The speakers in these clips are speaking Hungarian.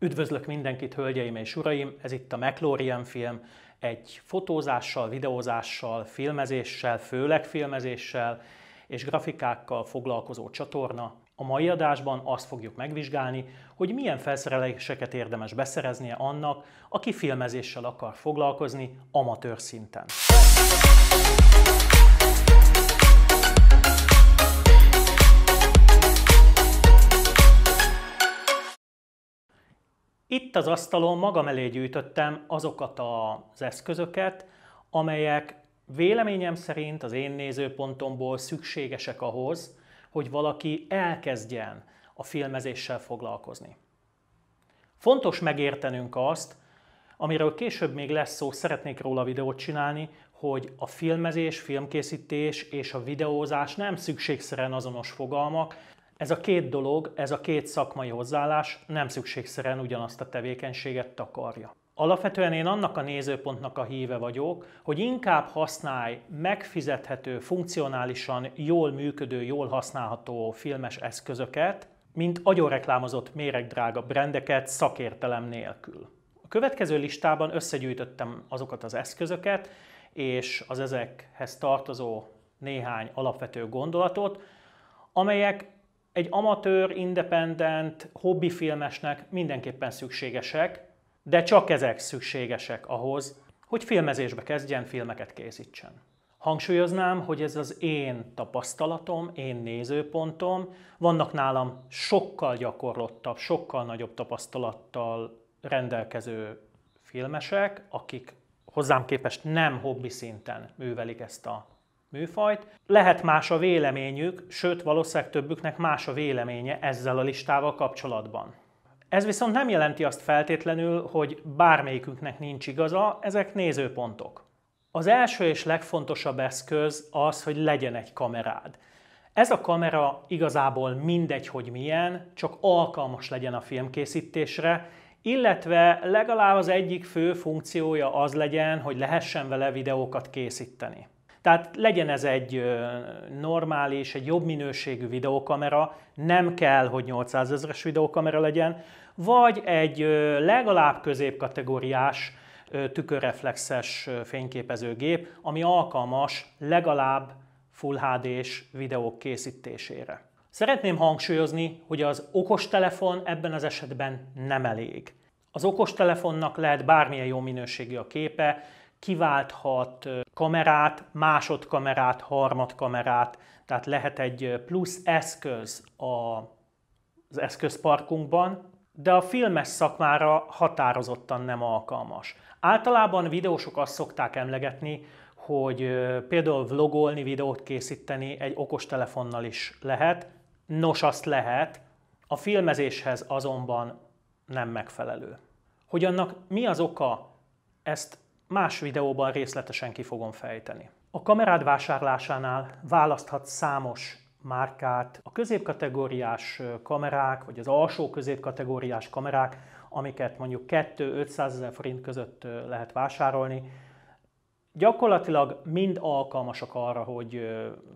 Üdvözlök mindenkit, hölgyeim és uraim! Ez itt a McLaurin film, egy fotózással, videózással, filmezéssel, főleg filmezéssel és grafikákkal foglalkozó csatorna. A mai adásban azt fogjuk megvizsgálni, hogy milyen felszereléseket érdemes beszereznie annak, aki filmezéssel akar foglalkozni amatőr szinten. Itt az asztalon magam elé gyűjtöttem azokat az eszközöket, amelyek véleményem szerint az én nézőpontomból szükségesek ahhoz, hogy valaki elkezdjen a filmezéssel foglalkozni. Fontos megértenünk azt, amiről később még lesz szó, szeretnék róla videót csinálni, hogy a filmezés, filmkészítés és a videózás nem szükségszerűen azonos fogalmak, ez a két dolog, ez a két szakmai hozzáállás nem szükségszerűen ugyanazt a tevékenységet takarja. Alapvetően én annak a nézőpontnak a híve vagyok, hogy inkább használj megfizethető, funkcionálisan jól működő, jól használható filmes eszközöket, mint agyonreklámozott méregdrága brendeket szakértelem nélkül. A következő listában összegyűjtöttem azokat az eszközöket, és az ezekhez tartozó néhány alapvető gondolatot, amelyek egy amatőr, independent, hobbifilmesnek mindenképpen szükségesek, de csak ezek szükségesek ahhoz, hogy filmezésbe kezdjen, filmeket készítsen. Hangsúlyoznám, hogy ez az én tapasztalatom, én nézőpontom. Vannak nálam sokkal gyakorlottabb, sokkal nagyobb tapasztalattal rendelkező filmesek, akik hozzám képest nem hobbi szinten művelik ezt a műfajt. Lehet más a véleményük, sőt valószínűleg többüknek más a véleménye ezzel a listával kapcsolatban. Ez viszont nem jelenti azt feltétlenül, hogy bármelyikünknek nincs igaza, ezek nézőpontok. Az első és legfontosabb eszköz az, hogy legyen egy kamerád. Ez a kamera igazából mindegy, hogy milyen, csak alkalmas legyen a filmkészítésre, illetve legalább az egyik fő funkciója az legyen, hogy lehessen vele videókat készíteni. Tehát legyen ez egy normális, egy jobb minőségű videókamera, nem kell, hogy 800 ezeres videókamera legyen, vagy egy legalább középkategóriás tükörreflexes fényképezőgép, ami alkalmas legalább Full HD-s videók készítésére. Szeretném hangsúlyozni, hogy az okostelefon ebben az esetben nem elég. Az okostelefonnak lehet bármilyen jó minőségű a képe, kiválthat kamerát, másodkamerát, harmadkamerát, tehát lehet egy plusz eszköz az eszközparkunkban, de a filmes szakmára határozottan nem alkalmas. Általában videósok azt szokták emlegetni, hogy például vlogolni, videót készíteni egy okostelefonnal is lehet. Nos, azt lehet, a filmezéshez azonban nem megfelelő. Hogy annak mi az oka, ezt más videóban részletesen ki fogom fejteni. A kamerád vásárlásánál választhat számos márkát. A középkategóriás kamerák, vagy az alsó középkategóriás kamerák, amiket mondjuk 2-500 ezer forint között lehet vásárolni, gyakorlatilag mind alkalmasak arra, hogy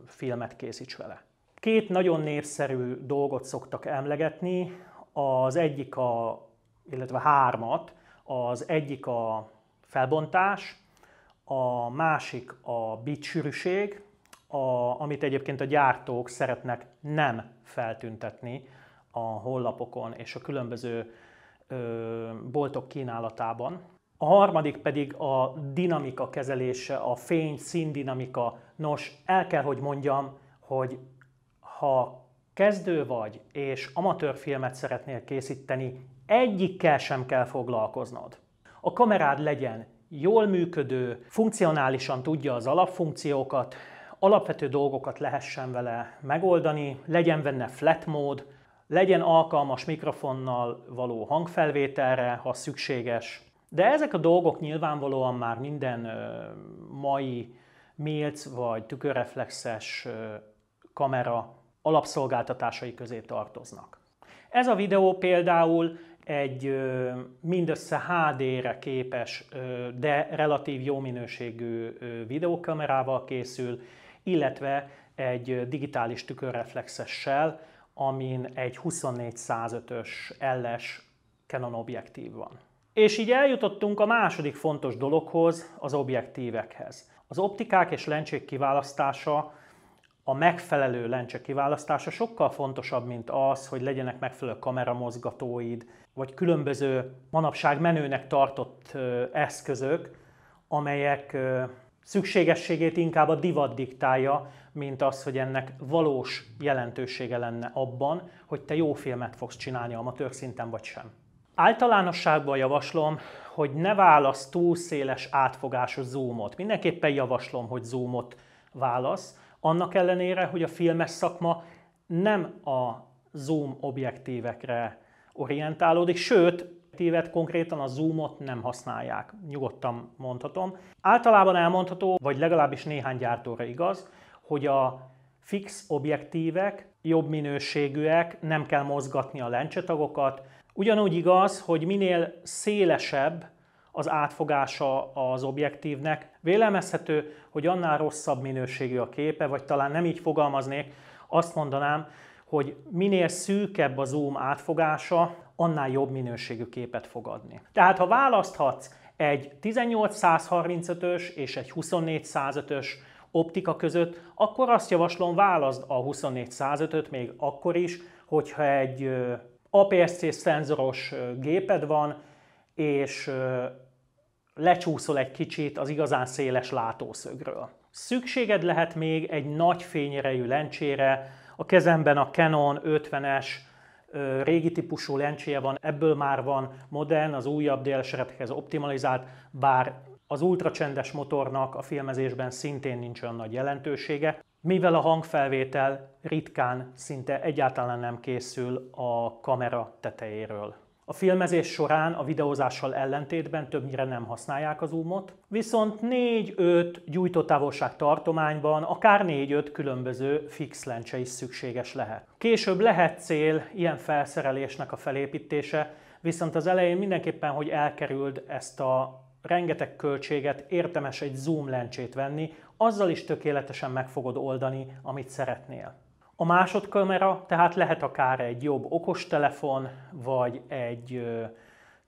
filmet készíts vele. Két nagyon népszerű dolgot szoktak emlegetni, az egyik a, illetve hármat, az egyik a felbontás, a másik a bit sűrűség, a, amit egyébként a gyártók szeretnek nem feltüntetni a hollapokon és a különböző ö, boltok kínálatában. A harmadik pedig a dinamika kezelése, a fény színdinamika. Nos, el kell, hogy mondjam, hogy ha kezdő vagy és amatőr filmet szeretnél készíteni, egyikkel sem kell foglalkoznod. A kamerád legyen jól működő, funkcionálisan tudja az alapfunkciókat, alapvető dolgokat lehessen vele megoldani, legyen benne flat mód, legyen alkalmas mikrofonnal való hangfelvételre, ha szükséges. De ezek a dolgok nyilvánvalóan már minden mai mélc vagy tükörreflexes kamera alapszolgáltatásai közé tartoznak. Ez a videó például egy mindössze HD-re képes, de relatív jó minőségű videókamerával készül, illetve egy digitális tükörreflexessel, amin egy 24-105-ös LS Canon objektív van. És így eljutottunk a második fontos dologhoz, az objektívekhez. Az optikák és lencsék kiválasztása a megfelelő lencse kiválasztása sokkal fontosabb, mint az, hogy legyenek megfelelő kameramozgatóid, vagy különböző manapság menőnek tartott eszközök, amelyek szükségességét inkább a divat diktálja, mint az, hogy ennek valós jelentősége lenne abban, hogy te jó filmet fogsz csinálni amatőr szinten vagy sem. Általánosságban javaslom, hogy ne válasz túl széles átfogású zoomot. Mindenképpen javaslom, hogy zoomot válasz, annak ellenére, hogy a filmes szakma nem a zoom objektívekre orientálódik, sőt, tévet konkrétan a zoomot nem használják, nyugodtan mondhatom. Általában elmondható, vagy legalábbis néhány gyártóra igaz, hogy a fix objektívek jobb minőségűek, nem kell mozgatni a lencsetagokat. Ugyanúgy igaz, hogy minél szélesebb az átfogása az objektívnek. Vélemezhető, hogy annál rosszabb minőségű a képe, vagy talán nem így fogalmaznék, azt mondanám, hogy minél szűkebb a zoom átfogása, annál jobb minőségű képet fog adni. Tehát ha választhatsz egy 18-135-ös és egy 24-105-ös optika között, akkor azt javaslom, válaszd a 24-105-öt még akkor is, hogyha egy APS-C szenzoros géped van, és lecsúszol egy kicsit az igazán széles látószögről. Szükséged lehet még egy nagy fényerejű lencsére, a kezemben a Canon 50-es régi típusú lencséje van, ebből már van modern, az újabb délserepekhez optimalizált, bár az ultracsendes motornak a filmezésben szintén nincs olyan nagy jelentősége, mivel a hangfelvétel ritkán, szinte egyáltalán nem készül a kamera tetejéről. A filmezés során a videózással ellentétben többnyire nem használják az zoomot, viszont 4-5 gyújtótávolság tartományban akár 4-5 különböző fix lencse is szükséges lehet. Később lehet cél ilyen felszerelésnek a felépítése, viszont az elején mindenképpen, hogy elkerüld ezt a rengeteg költséget, értemes egy zoom lencsét venni, azzal is tökéletesen meg fogod oldani, amit szeretnél. A másodkamera tehát lehet akár egy jobb okostelefon, vagy egy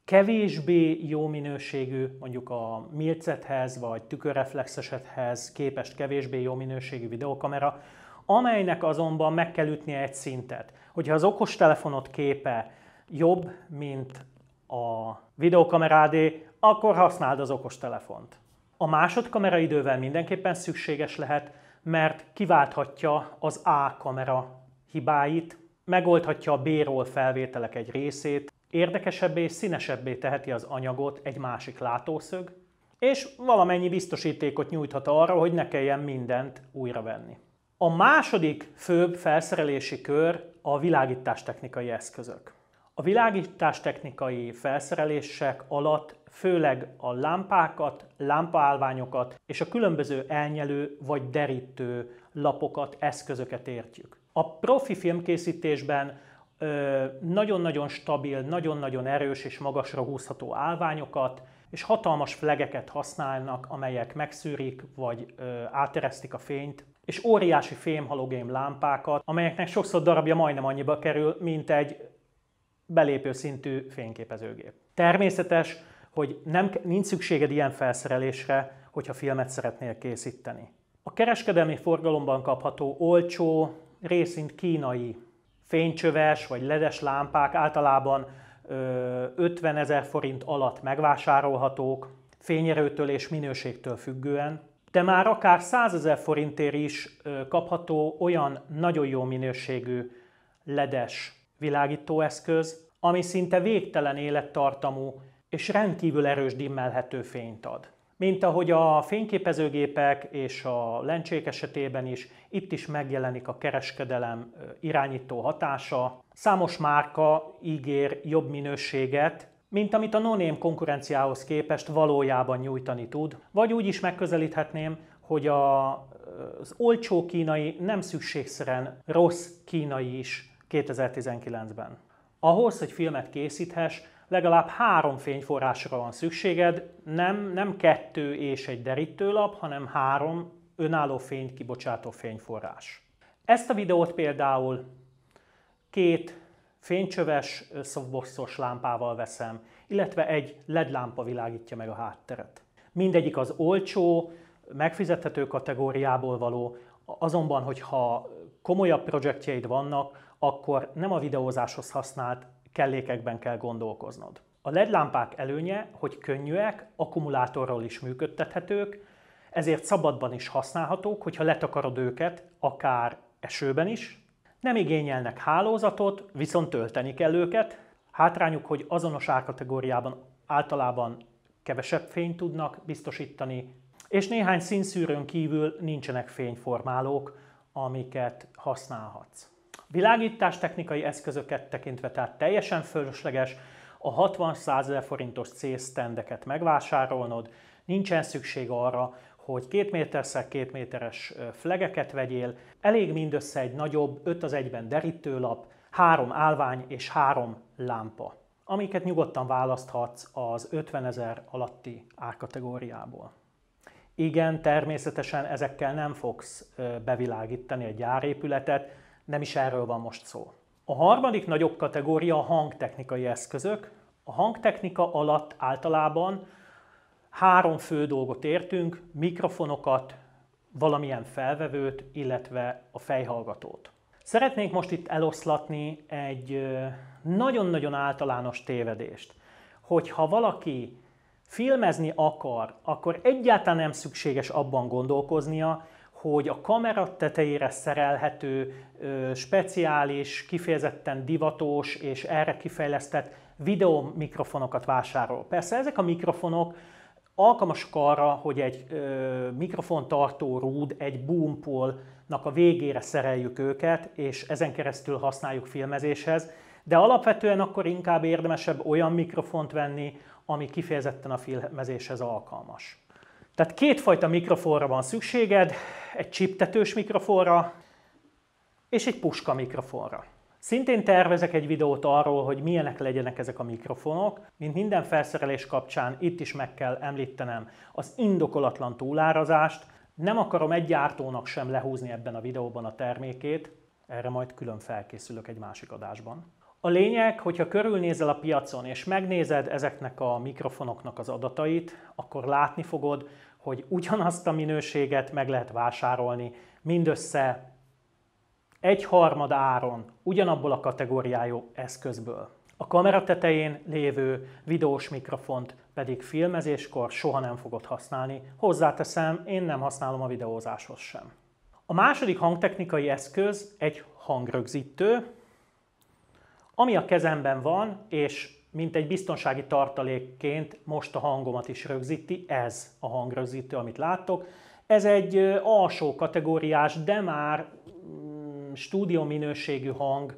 kevésbé jó minőségű, mondjuk a mircethez vagy tükörreflexesethez képest kevésbé jó minőségű videokamera, amelynek azonban meg kell ütnie egy szintet. Hogyha az okostelefonod képe jobb, mint a videokamerádé, akkor használd az okostelefont. A másodkamera idővel mindenképpen szükséges lehet, mert kiválthatja az A kamera hibáit, megoldhatja a B-ról felvételek egy részét, érdekesebbé, színesebbé teheti az anyagot egy másik látószög, és valamennyi biztosítékot nyújthat arra, hogy ne kelljen mindent újra venni. A második főbb felszerelési kör a világítástechnikai eszközök. A világítás technikai felszerelések alatt főleg a lámpákat, lámpaállványokat és a különböző elnyelő vagy derítő lapokat, eszközöket értjük. A profi filmkészítésben nagyon-nagyon stabil, nagyon-nagyon erős és magasra húzható állványokat, és hatalmas flegeket használnak, amelyek megszűrik vagy ö, áteresztik a fényt, és óriási fémhalogén lámpákat, amelyeknek sokszor darabja majdnem annyiba kerül, mint egy belépő szintű fényképezőgép. Természetes, hogy nem, nincs szükséged ilyen felszerelésre, hogyha filmet szeretnél készíteni. A kereskedelmi forgalomban kapható olcsó, részint kínai fénycsöves vagy ledes lámpák általában 50 ezer forint alatt megvásárolhatók, fényerőtől és minőségtől függően, de már akár 100 ezer forintért is kapható olyan nagyon jó minőségű ledes világító eszköz, ami szinte végtelen élettartamú és rendkívül erős dimmelhető fényt ad. Mint ahogy a fényképezőgépek és a lencsék esetében is, itt is megjelenik a kereskedelem irányító hatása. Számos márka ígér jobb minőséget, mint amit a noném konkurenciához képest valójában nyújtani tud. Vagy úgy is megközelíthetném, hogy a, az olcsó kínai nem szükségszerűen rossz kínai is 2019-ben. Ahhoz, hogy filmet készíthess, legalább három fényforrásra van szükséged, nem, nem kettő és egy derítőlap, hanem három önálló fényt kibocsátó fényforrás. Ezt a videót például két fénycsöves softboxos lámpával veszem, illetve egy LED lámpa világítja meg a hátteret. Mindegyik az olcsó, megfizethető kategóriából való, azonban, hogyha komolyabb projektjeid vannak, akkor nem a videózáshoz használt kellékekben kell gondolkoznod. A LED lámpák előnye, hogy könnyűek, akkumulátorról is működtethetők, ezért szabadban is használhatók, hogyha letakarod őket, akár esőben is. Nem igényelnek hálózatot, viszont tölteni kell őket. Hátrányuk, hogy azonos árkategóriában általában kevesebb fényt tudnak biztosítani, és néhány színszűrőn kívül nincsenek fényformálók, amiket használhatsz. Világítás technikai eszközöket tekintve tehát teljesen fölösleges a 60 ezer forintos C-sztendeket megvásárolnod, nincsen szükség arra, hogy 2 méterszer 2 méteres flegeket vegyél, elég mindössze egy nagyobb 5 az egyben derítőlap, három állvány és három lámpa, amiket nyugodtan választhatsz az 50 ezer alatti árkategóriából. Igen, természetesen ezekkel nem fogsz bevilágítani a gyárépületet, nem is erről van most szó. A harmadik nagyobb kategória a hangtechnikai eszközök. A hangtechnika alatt általában három fő dolgot értünk, mikrofonokat, valamilyen felvevőt, illetve a fejhallgatót. Szeretnénk most itt eloszlatni egy nagyon-nagyon általános tévedést, hogyha valaki filmezni akar, akkor egyáltalán nem szükséges abban gondolkoznia, hogy a kamera tetejére szerelhető, speciális, kifejezetten divatos és erre kifejlesztett videomikrofonokat vásárol. Persze ezek a mikrofonok alkalmasak arra, hogy egy ö, mikrofontartó rúd, egy boompolnak a végére szereljük őket, és ezen keresztül használjuk filmezéshez, de alapvetően akkor inkább érdemesebb olyan mikrofont venni, ami kifejezetten a filmezéshez alkalmas. Tehát kétfajta mikrofonra van szükséged, egy csiptetős mikrofonra és egy puska mikrofonra. Szintén tervezek egy videót arról, hogy milyenek legyenek ezek a mikrofonok. Mint minden felszerelés kapcsán itt is meg kell említenem az indokolatlan túlárazást. Nem akarom egy gyártónak sem lehúzni ebben a videóban a termékét, erre majd külön felkészülök egy másik adásban. A lényeg, hogyha körülnézel a piacon és megnézed ezeknek a mikrofonoknak az adatait, akkor látni fogod, hogy ugyanazt a minőséget meg lehet vásárolni mindössze egy harmad áron ugyanabból a kategóriájú eszközből. A kamera tetején lévő videós mikrofont pedig filmezéskor soha nem fogod használni. Hozzáteszem, én nem használom a videózáshoz sem. A második hangtechnikai eszköz egy hangrögzítő, ami a kezemben van, és mint egy biztonsági tartalékként most a hangomat is rögzíti, ez a hangrögzítő, amit láttok. Ez egy alsó kategóriás, de már mm, stúdió minőségű hang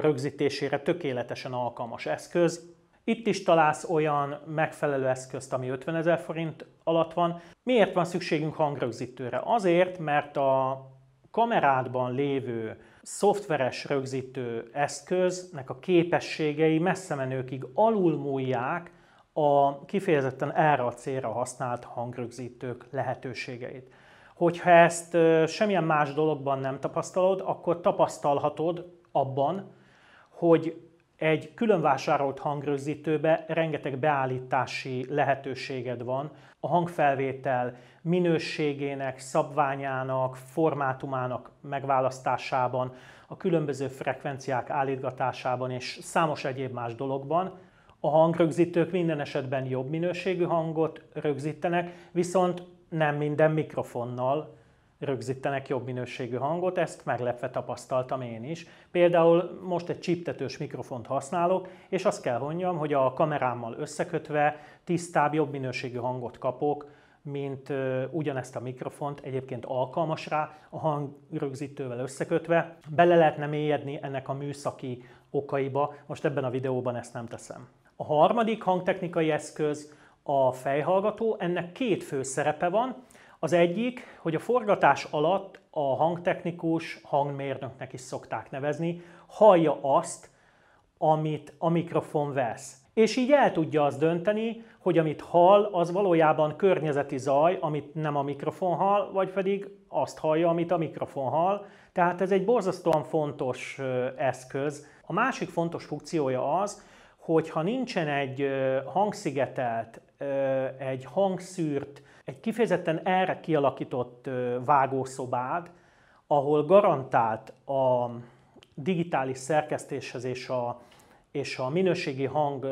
rögzítésére tökéletesen alkalmas eszköz. Itt is találsz olyan megfelelő eszközt, ami 50 ezer forint alatt van. Miért van szükségünk hangrögzítőre? Azért, mert a kamerádban lévő szoftveres rögzítő eszköznek a képességei messze menőkig alulmúlják a kifejezetten erre a célra használt hangrögzítők lehetőségeit. Hogyha ezt semmilyen más dologban nem tapasztalod, akkor tapasztalhatod abban, hogy egy külön vásárolt hangrögzítőbe rengeteg beállítási lehetőséged van a hangfelvétel minőségének, szabványának, formátumának megválasztásában, a különböző frekvenciák állítgatásában és számos egyéb más dologban. A hangrögzítők minden esetben jobb minőségű hangot rögzítenek, viszont nem minden mikrofonnal, rögzítenek jobb minőségű hangot, ezt meglepve tapasztaltam én is. Például most egy csíptetős mikrofont használok, és azt kell mondjam, hogy a kamerámmal összekötve tisztább, jobb minőségű hangot kapok, mint ugyanezt a mikrofont, egyébként alkalmas rá, a hangrögzítővel összekötve. Bele lehetne mélyedni ennek a műszaki okaiba, most ebben a videóban ezt nem teszem. A harmadik hangtechnikai eszköz a fejhallgató, ennek két fő szerepe van. Az egyik, hogy a forgatás alatt a hangtechnikus hangmérnöknek is szokták nevezni, hallja azt, amit a mikrofon vesz. És így el tudja azt dönteni, hogy amit hall, az valójában környezeti zaj, amit nem a mikrofon hall, vagy pedig azt hallja, amit a mikrofon hall. Tehát ez egy borzasztóan fontos eszköz. A másik fontos funkciója az, hogyha nincsen egy hangszigetelt, egy hangszűrt, egy kifejezetten erre kialakított vágószobád, ahol garantált a digitális szerkesztéshez és a, és a minőségi hang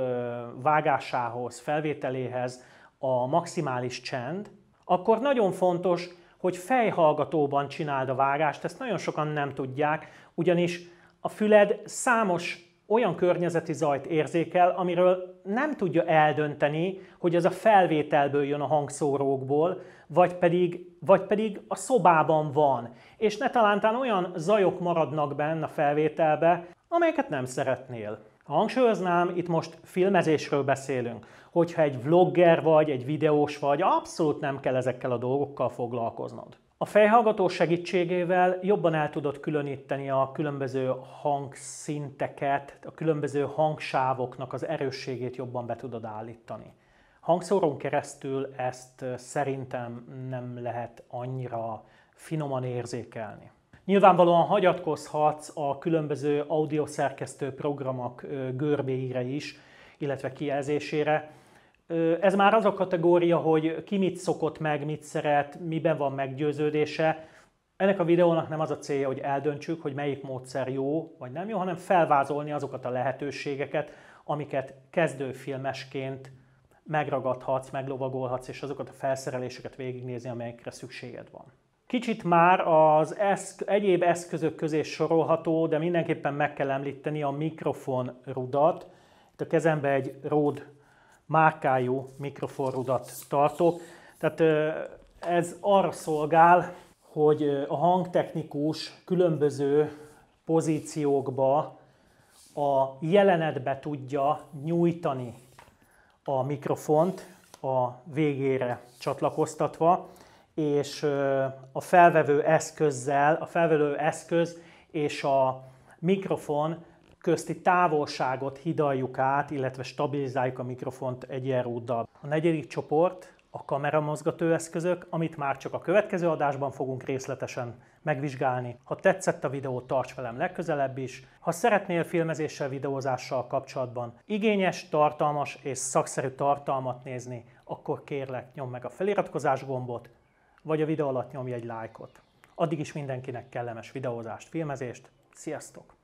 vágásához, felvételéhez a maximális csend, akkor nagyon fontos, hogy fejhallgatóban csináld a vágást, ezt nagyon sokan nem tudják, ugyanis a füled számos olyan környezeti zajt érzékel, amiről nem tudja eldönteni, hogy ez a felvételből jön a hangszórókból, vagy pedig, vagy pedig a szobában van. És ne talántán olyan zajok maradnak benne a felvételbe, amelyeket nem szeretnél. Hangsúlyoznám, itt most filmezésről beszélünk. Hogyha egy vlogger vagy, egy videós vagy, abszolút nem kell ezekkel a dolgokkal foglalkoznod. A fejhallgató segítségével jobban el tudod különíteni a különböző hangszinteket, a különböző hangsávoknak az erősségét jobban be tudod állítani. Hangszóron keresztül ezt szerintem nem lehet annyira finoman érzékelni. Nyilvánvalóan hagyatkozhatsz a különböző audioszerkesztő programok görbéire is, illetve kijelzésére, ez már az a kategória, hogy ki mit szokott meg, mit szeret, miben van meggyőződése. Ennek a videónak nem az a célja, hogy eldöntsük, hogy melyik módszer jó vagy nem jó, hanem felvázolni azokat a lehetőségeket, amiket kezdőfilmesként megragadhatsz, meglovagolhatsz, és azokat a felszereléseket végignézni, amelyekre szükséged van. Kicsit már az eszk- egyéb eszközök közé sorolható, de mindenképpen meg kell említeni a mikrofon rudat. Itt a kezembe egy Rode márkájú mikroforrudat tartok. Tehát ez arra szolgál, hogy a hangtechnikus különböző pozíciókba a jelenetbe tudja nyújtani a mikrofont a végére csatlakoztatva, és a felvevő eszközzel, a felvevő eszköz és a mikrofon közti távolságot hidaljuk át, illetve stabilizáljuk a mikrofont egyenrúddal. A negyedik csoport a kameramozgató eszközök, amit már csak a következő adásban fogunk részletesen megvizsgálni. Ha tetszett a videó, tarts velem legközelebb is. Ha szeretnél filmezéssel, videózással kapcsolatban igényes, tartalmas és szakszerű tartalmat nézni, akkor kérlek nyomd meg a feliratkozás gombot, vagy a videó alatt nyomj egy lájkot. Addig is mindenkinek kellemes videózást, filmezést. Sziasztok!